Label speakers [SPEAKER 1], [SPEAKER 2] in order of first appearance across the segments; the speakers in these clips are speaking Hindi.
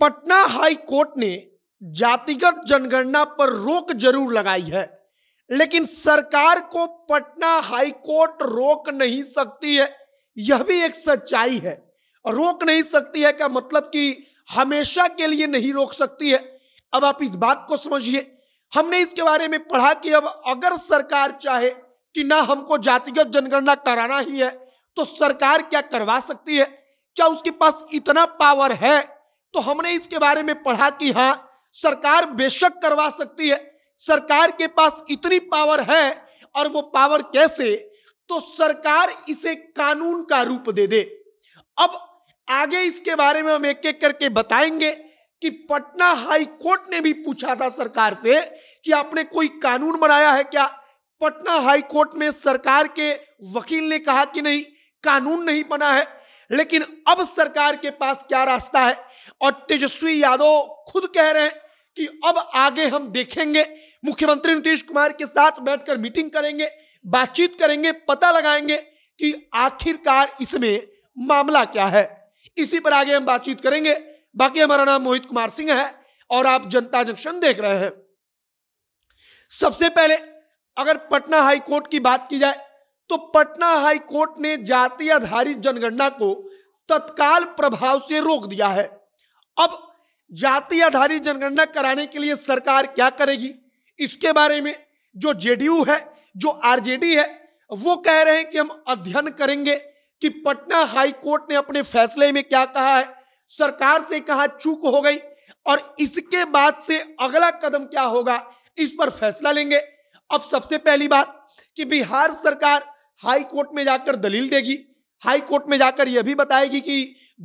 [SPEAKER 1] पटना हाई कोर्ट ने जातिगत जनगणना पर रोक जरूर लगाई है लेकिन सरकार को पटना हाई कोर्ट रोक नहीं सकती है यह भी एक सच्चाई है रोक नहीं सकती है का मतलब कि हमेशा के लिए नहीं रोक सकती है अब आप इस बात को समझिए हमने इसके बारे में पढ़ा कि अब अगर सरकार चाहे कि ना हमको जातिगत जनगणना कराना ही है तो सरकार क्या करवा सकती है क्या उसके पास इतना पावर है तो हमने इसके बारे में पढ़ा कि हाँ सरकार बेशक करवा सकती है सरकार के पास इतनी पावर है और वो पावर कैसे तो सरकार इसे कानून का रूप दे दे अब आगे इसके बारे में हम एक एक करके बताएंगे कि पटना हाई कोर्ट ने भी पूछा था सरकार से कि आपने कोई कानून बनाया है क्या पटना हाई कोर्ट में सरकार के वकील ने कहा कि नहीं कानून नहीं बना है लेकिन अब सरकार के पास क्या रास्ता है और तेजस्वी यादव खुद कह रहे हैं कि अब आगे हम देखेंगे मुख्यमंत्री नीतीश कुमार के साथ बैठकर मीटिंग करेंगे बातचीत करेंगे पता लगाएंगे कि आखिरकार इसमें मामला क्या है इसी पर आगे हम बातचीत करेंगे बाकी हमारा नाम मोहित कुमार सिंह है और आप जनता जंक्शन देख रहे हैं सबसे पहले अगर पटना हाईकोर्ट की बात की जाए तो पटना हाई कोर्ट ने जाति आधारित जनगणना को तत्काल प्रभाव से रोक दिया है अब जाति आधारित जनगणना कराने के लिए सरकार क्या करेगी इसके बारे में जो जेडीयू है जो आरजेडी है वो कह रहे हैं कि हम अध्ययन करेंगे कि पटना हाई कोर्ट ने अपने फैसले में क्या कहा है सरकार से कहा चूक हो गई और इसके बाद से अगला कदम क्या होगा इस पर फैसला लेंगे अब सबसे पहली बात कि बिहार सरकार हाई कोर्ट में जाकर दलील देगी हाई कोर्ट में जाकर यह भी बताएगी कि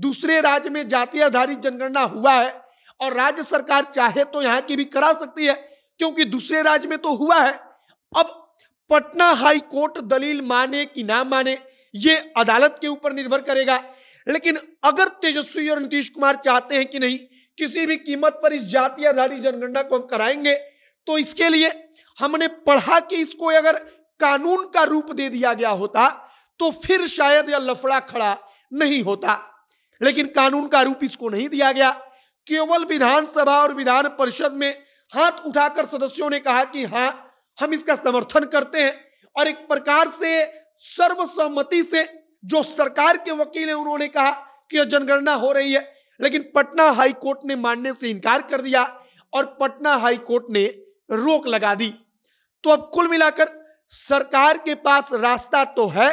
[SPEAKER 1] दूसरे राज्य में जाति आधारित जनगणना हुआ है और राज्य सरकार चाहे तो यहाँ की भी करा सकती है क्योंकि दूसरे राज्य में तो हुआ है अब पटना हाई कोर्ट दलील माने कि ना माने ये अदालत के ऊपर निर्भर करेगा लेकिन अगर तेजस्वी और नीतीश कुमार चाहते हैं कि नहीं किसी भी कीमत पर इस जाति आधारित जनगणना को हम कराएंगे तो इसके लिए हमने पढ़ा कि इसको अगर कानून का रूप दे दिया गया होता तो फिर शायद यह लफड़ा खड़ा नहीं होता लेकिन कानून का रूप इसको नहीं दिया गया केवल विधानसभा और विधान परिषद में हाथ उठाकर सदस्यों ने कहा कि हाँ हम इसका समर्थन करते हैं और एक प्रकार से सर्वसम्मति से जो सरकार के वकील हैं उन्होंने कहा कि यह जनगणना हो रही है लेकिन पटना हाई कोर्ट ने मानने से इनकार कर दिया और पटना हाई कोर्ट ने रोक लगा दी तो अब कुल मिलाकर सरकार के पास रास्ता तो है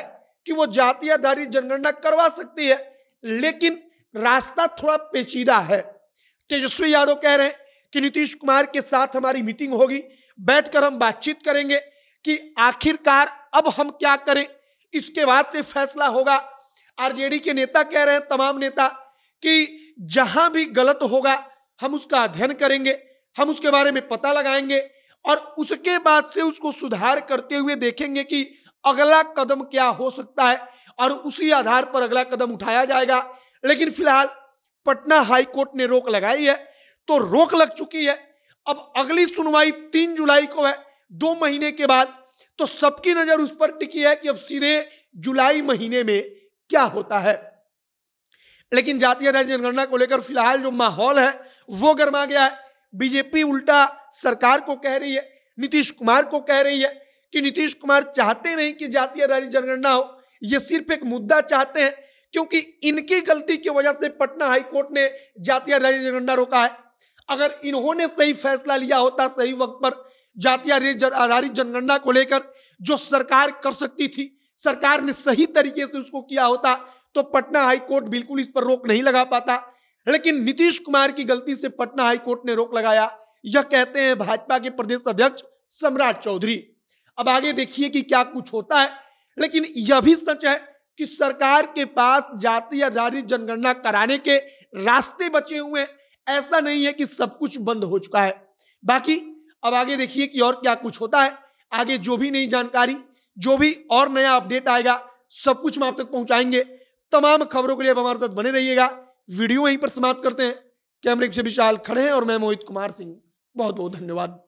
[SPEAKER 1] कि वो जातीय आधारित जनगणना करवा सकती है लेकिन रास्ता थोड़ा पेचीदा है तेजस्वी यादव कह रहे हैं कि नीतीश कुमार के साथ हमारी मीटिंग होगी बैठकर हम बातचीत करेंगे कि आखिरकार अब हम क्या करें इसके बाद से फैसला होगा आरजेडी के नेता कह रहे हैं तमाम नेता कि जहां भी गलत होगा हम उसका अध्ययन करेंगे हम उसके बारे में पता लगाएंगे और उसके बाद से उसको सुधार करते हुए देखेंगे कि अगला कदम क्या हो सकता है और उसी आधार पर अगला कदम उठाया जाएगा लेकिन फिलहाल पटना हाई कोर्ट ने रोक लगाई है तो रोक लग चुकी है अब अगली सुनवाई तीन जुलाई को है दो महीने के बाद तो सबकी नजर उस पर टिकी है कि अब सीधे जुलाई महीने में क्या होता है लेकिन जातीय राज्य जनगणना को लेकर फिलहाल जो माहौल है वो गर्मा गया है बीजेपी उल्टा सरकार को कह रही है नीतीश कुमार को कह रही है कि नीतीश कुमार चाहते नहीं कि जातीय रारी जनगणना हो ये सिर्फ एक मुद्दा चाहते हैं क्योंकि इनकी गलती की वजह से पटना हाईकोर्ट ने जातीय रारी जनगणना रोका है अगर इन्होंने सही फैसला लिया होता सही वक्त पर जातीय आधारित जनगणना को लेकर जो सरकार कर सकती थी सरकार ने सही तरीके से उसको किया होता तो पटना हाईकोर्ट बिल्कुल इस पर रोक नहीं लगा पाता लेकिन नीतीश कुमार की गलती से पटना हाईकोर्ट ने रोक लगाया यह कहते हैं भाजपा के प्रदेश अध्यक्ष सम्राट चौधरी अब आगे देखिए कि क्या कुछ होता है लेकिन यह भी सच है कि सरकार के पास जाति आधारित जनगणना कराने के रास्ते बचे हुए हैं ऐसा नहीं है कि सब कुछ बंद हो चुका है बाकी अब आगे देखिए कि और क्या कुछ होता है आगे जो भी नई जानकारी जो भी और नया अपडेट आएगा सब कुछ हम आप तक पहुंचाएंगे तमाम खबरों के लिए अब हमारे साथ बने रहिएगा वीडियो यहीं पर समाप्त करते हैं कैमरे के विशाल खड़े हैं और मैं मोहित कुमार सिंह बहुत बहुत धन्यवाद